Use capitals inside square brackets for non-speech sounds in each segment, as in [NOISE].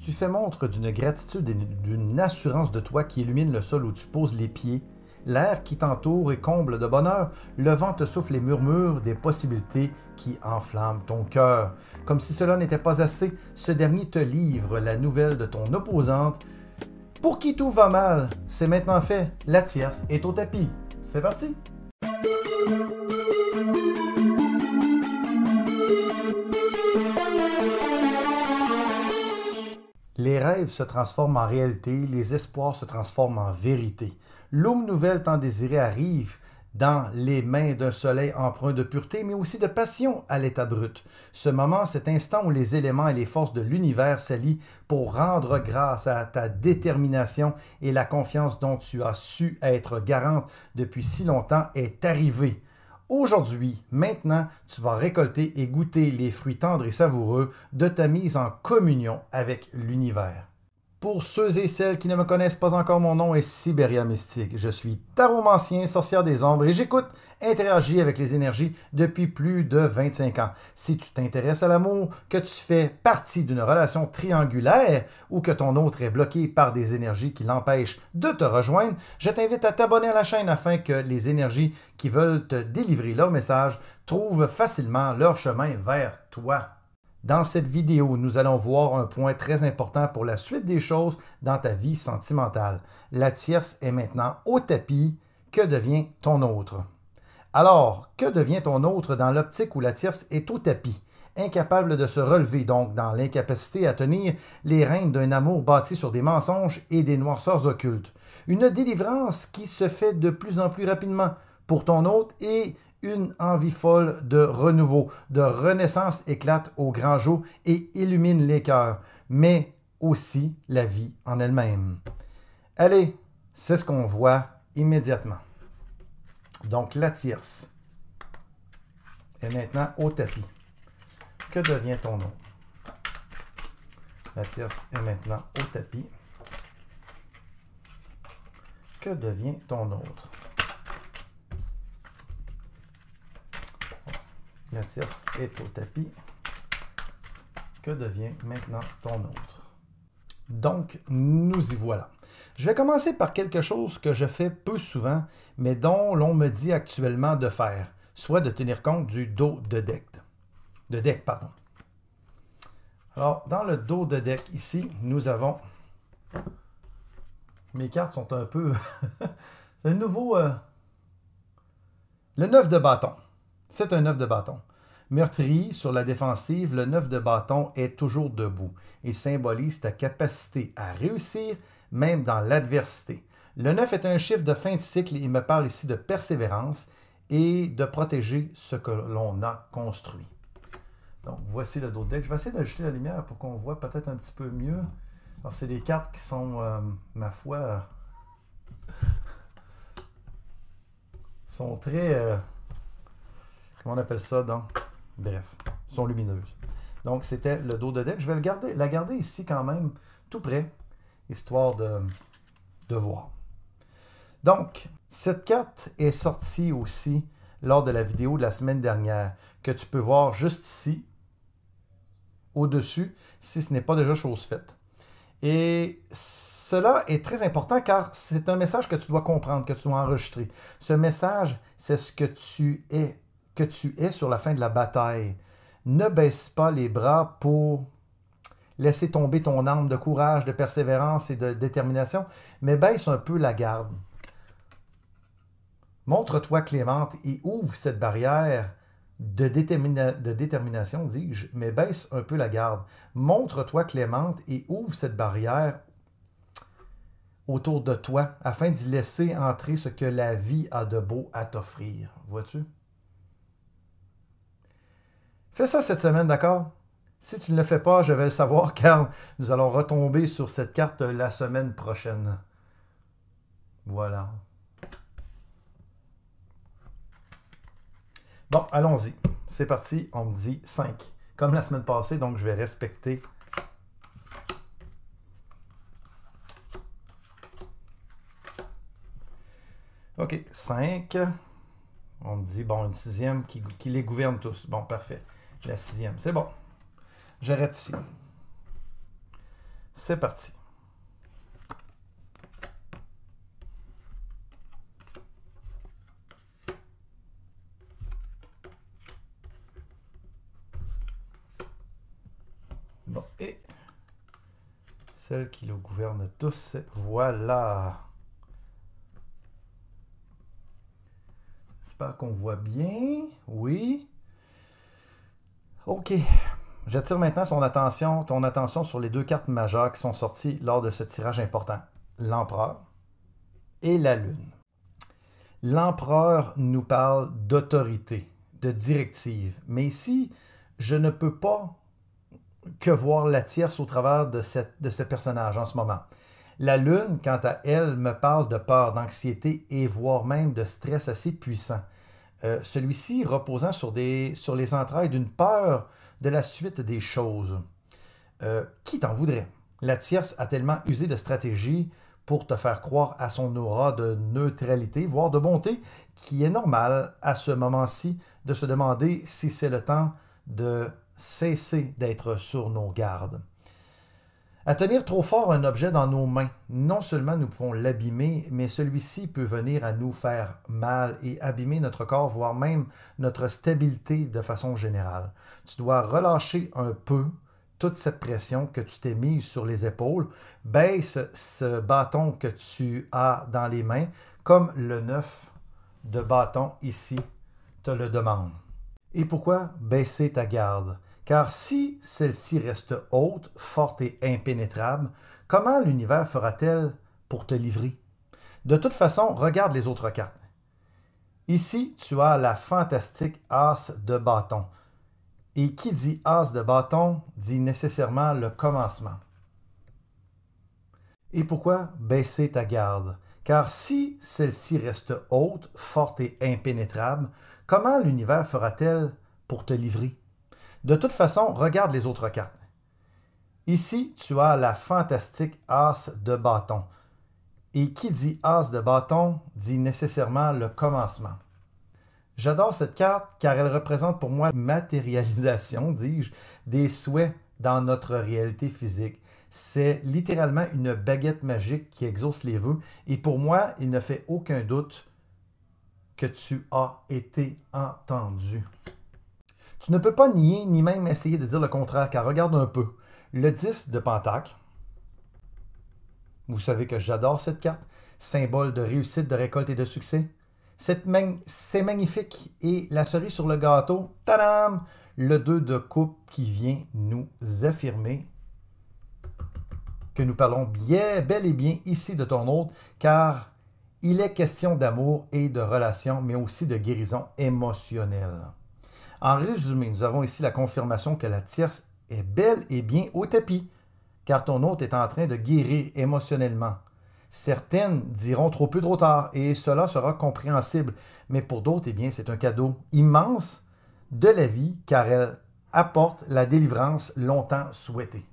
Tu fais montre d'une gratitude et d'une assurance de toi qui illumine le sol où tu poses les pieds. L'air qui t'entoure et comble de bonheur, le vent te souffle les murmures des possibilités qui enflamment ton cœur. Comme si cela n'était pas assez, ce dernier te livre la nouvelle de ton opposante. Pour qui tout va mal, c'est maintenant fait, la tierce est au tapis. C'est parti! rêves se transforment en réalité, les espoirs se transforment en vérité. L'homme nouvelle tant désirée arrive dans les mains d'un soleil empreint de pureté, mais aussi de passion à l'état brut. Ce moment, cet instant où les éléments et les forces de l'univers s'allient pour rendre grâce à ta détermination et la confiance dont tu as su être garante depuis si longtemps est arrivé. Aujourd'hui, maintenant, tu vas récolter et goûter les fruits tendres et savoureux de ta mise en communion avec l'univers. Pour ceux et celles qui ne me connaissent pas encore, mon nom est Sibéria Mystique. Je suis taromancien, sorcière des ombres et j'écoute, interagis avec les énergies depuis plus de 25 ans. Si tu t'intéresses à l'amour, que tu fais partie d'une relation triangulaire ou que ton autre est bloqué par des énergies qui l'empêchent de te rejoindre, je t'invite à t'abonner à la chaîne afin que les énergies qui veulent te délivrer leur message trouvent facilement leur chemin vers toi. Dans cette vidéo, nous allons voir un point très important pour la suite des choses dans ta vie sentimentale. La tierce est maintenant au tapis. Que devient ton autre? Alors, que devient ton autre dans l'optique où la tierce est au tapis? Incapable de se relever, donc dans l'incapacité à tenir les rênes d'un amour bâti sur des mensonges et des noirceurs occultes. Une délivrance qui se fait de plus en plus rapidement, pour ton autre et une envie folle de renouveau, de renaissance éclate au grand jour et illumine les cœurs, mais aussi la vie en elle-même. Allez, c'est ce qu'on voit immédiatement. Donc la tierce est maintenant au tapis. Que devient ton autre? La tierce est maintenant au tapis. Que devient ton autre? La tierce est au tapis. Que devient maintenant ton autre? Donc, nous y voilà. Je vais commencer par quelque chose que je fais peu souvent, mais dont l'on me dit actuellement de faire, soit de tenir compte du dos de deck. De deck pardon. Alors, dans le dos de deck, ici, nous avons... Mes cartes sont un peu... [LAUGHS] Un nouveau... Euh, le 9 de bâton. C'est un 9 de bâton. Meurtri, sur la défensive, le 9 de bâton est toujours debout et symbolise ta capacité à réussir même dans l'adversité. Le 9 est un chiffre de fin de cycle il me parle ici de persévérance et de protéger ce que l'on a construit. Donc voici le dos deck. Je vais essayer d'ajouter la lumière pour qu'on voit peut-être un petit peu mieux. Alors c'est des cartes qui sont, euh, ma foi, euh, sont très... Euh, Comment on appelle ça dans. Bref, sont lumineuses. Donc, c'était le dos de deck. Je vais le garder, la garder ici quand même, tout près, histoire de, de voir. Donc, cette carte est sortie aussi lors de la vidéo de la semaine dernière, que tu peux voir juste ici, au-dessus, si ce n'est pas déjà chose faite. Et cela est très important car c'est un message que tu dois comprendre, que tu dois enregistrer. Ce message, c'est ce que tu es que tu es sur la fin de la bataille. Ne baisse pas les bras pour laisser tomber ton âme de courage, de persévérance et de détermination, mais baisse un peu la garde. Montre-toi clémente et ouvre cette barrière de, de détermination, dis-je, mais baisse un peu la garde. Montre-toi clémente et ouvre cette barrière autour de toi afin d'y laisser entrer ce que la vie a de beau à t'offrir. Vois-tu? Fais ça cette semaine, d'accord? Si tu ne le fais pas, je vais le savoir car [LAUGHS] nous allons retomber sur cette carte la semaine prochaine. Voilà. Bon, allons-y. C'est parti, on me dit 5. Comme la semaine passée, donc je vais respecter OK, 5. On me dit, bon, une sixième qui, qui les gouverne tous. Bon, parfait. La sixième, c'est bon. J'arrête ici. C'est parti. Bon, et celle qui le gouverne tous, voilà. pas qu'on voit bien. Oui. OK. J'attire maintenant son attention, ton attention sur les deux cartes majeures qui sont sorties lors de ce tirage important. L'empereur et la lune. L'empereur nous parle d'autorité, de directive. Mais ici, je ne peux pas que voir la tierce au travers de ce personnage en ce moment. La lune, quant à elle, me parle de peur, d'anxiété et voire même de stress assez puissant. Euh, celui-ci reposant sur, les entrailles d'une peur de la suite des choses. Euh, qui t'en voudrait La tierce a tellement usé de stratégie pour te faire croire à son aura de neutralité, voire de bonté, qu'il est normal à ce moment-ci de se demander si c'est le temps de cesser d'être sur nos gardes. À tenir trop fort un objet dans nos mains, non seulement nous pouvons l'abîmer, mais celui-ci peut venir à nous faire mal et abîmer notre corps, voire même notre stabilité de façon générale. Tu dois relâcher un peu toute cette pression que tu t'es mise sur les épaules, baisse ce bâton que tu as dans les mains, comme le 9 de bâton ici te le demande. Et pourquoi baisser ta garde? Car si celle-ci reste haute, forte et impénétrable, comment l'univers fera-t-elle pour te livrer De toute façon, regarde les autres cartes. Ici, tu as la fantastique As de bâton. Et qui dit As de bâton dit nécessairement le commencement. Et pourquoi baisser ta garde Car si celle-ci reste haute, forte et impénétrable, comment l'univers fera-t-elle pour te livrer de toute façon, regarde les autres cartes. Ici, tu as la fantastique As de bâton. Et qui dit As de bâton dit nécessairement le commencement. J'adore cette carte car elle représente pour moi la matérialisation, [LAUGHS] dis-je, des souhaits dans notre réalité physique. C'est littéralement une baguette magique qui exauce les vœux et pour moi, il ne fait aucun doute que tu as été entendu. Tu ne peux pas nier ni même essayer de dire le contraire, car regarde un peu. Le 10 de Pentacle, vous savez que j'adore cette carte, symbole de réussite, de récolte et de succès. C'est magnifique. Et la cerise sur le gâteau, tadam, le 2 de coupe qui vient nous affirmer que nous parlons bien, bel et bien ici de ton autre, car il est question d'amour et de relation, mais aussi de guérison émotionnelle. En résumé, nous avons ici la confirmation que la tierce est belle et bien au tapis, car ton hôte est en train de guérir émotionnellement. Certaines diront trop peu trop tard, et cela sera compréhensible, mais pour d'autres, eh bien, c'est un cadeau immense de la vie, car elle apporte la délivrance longtemps souhaitée.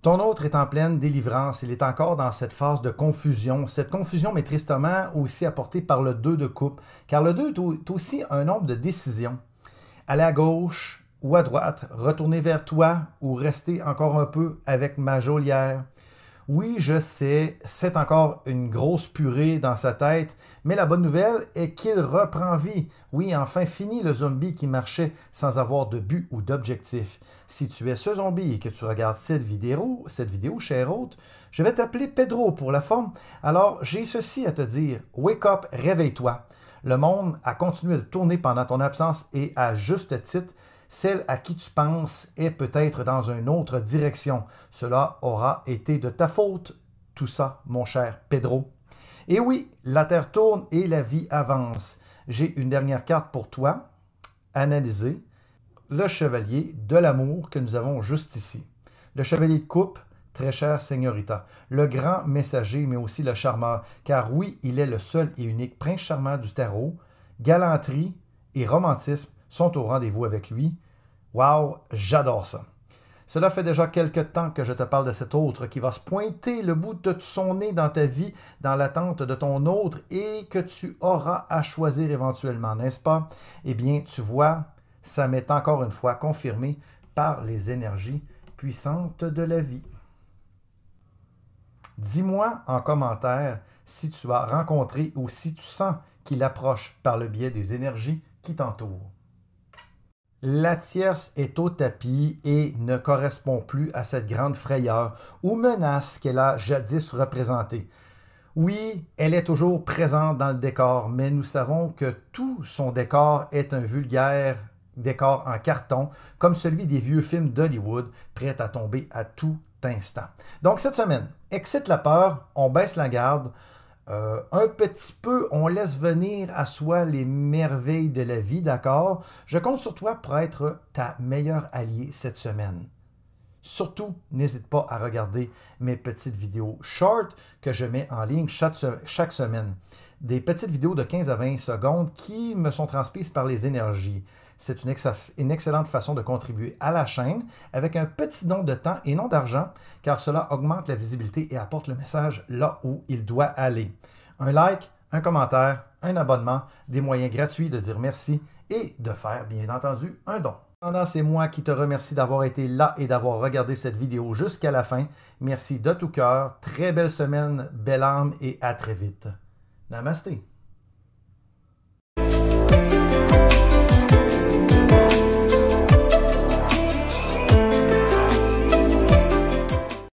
Ton autre est en pleine délivrance, il est encore dans cette phase de confusion. Cette confusion mais tristement aussi apportée par le 2 de coupe, car le 2 est aussi un nombre de décisions aller à gauche ou à droite, retourner vers toi ou rester encore un peu avec ma geôlière. Oui, je sais, c'est encore une grosse purée dans sa tête, mais la bonne nouvelle est qu'il reprend vie. Oui, enfin fini le zombie qui marchait sans avoir de but ou d'objectif. Si tu es ce zombie et que tu regardes cette vidéo, cette vidéo, chère hôte, je vais t'appeler Pedro pour la forme. Alors, j'ai ceci à te dire. Wake up, réveille-toi. Le monde a continué de tourner pendant ton absence et à juste titre, celle à qui tu penses est peut-être dans une autre direction. Cela aura été de ta faute, tout ça, mon cher Pedro. Et oui, la Terre tourne et la vie avance. J'ai une dernière carte pour toi. Analysez. le chevalier de l'amour que nous avons juste ici. Le chevalier de coupe, Très chère seigneurita, le grand messager, mais aussi le charmeur, car oui, il est le seul et unique prince charmeur du tarot. Galanterie et romantisme sont au rendez-vous avec lui. Wow, j'adore ça. Cela fait déjà quelque temps que je te parle de cet autre qui va se pointer le bout de son nez dans ta vie, dans l'attente de ton autre et que tu auras à choisir éventuellement, n'est-ce pas? Eh bien, tu vois, ça m'est encore une fois confirmé par les énergies puissantes de la vie. Dis-moi en commentaire si tu as rencontré ou si tu sens qu'il approche par le biais des énergies qui t'entourent. La tierce est au tapis et ne correspond plus à cette grande frayeur ou menace qu'elle a jadis représentée. Oui, elle est toujours présente dans le décor, mais nous savons que tout son décor est un vulgaire décor en carton, comme celui des vieux films d'Hollywood, prêt à tomber à tout instant. Donc cette semaine, excite la peur, on baisse la garde, euh, un petit peu, on laisse venir à soi les merveilles de la vie, d'accord? Je compte sur toi pour être ta meilleure alliée cette semaine. Surtout, n'hésite pas à regarder mes petites vidéos short que je mets en ligne chaque, chaque semaine. Des petites vidéos de 15 à 20 secondes qui me sont transmises par les énergies. C'est une, excellente façon de contribuer à la chaîne avec un petit don de temps et non d'argent, car cela augmente la visibilité et apporte le message là où il doit aller. Un like, un commentaire, un abonnement, des moyens gratuits de dire merci et de faire, bien entendu, un don. Pendant, c'est moi qui te remercie d'avoir été là et d'avoir regardé cette vidéo jusqu'à la fin. Merci de tout cœur, très belle semaine, belle âme et à très vite. Namasté.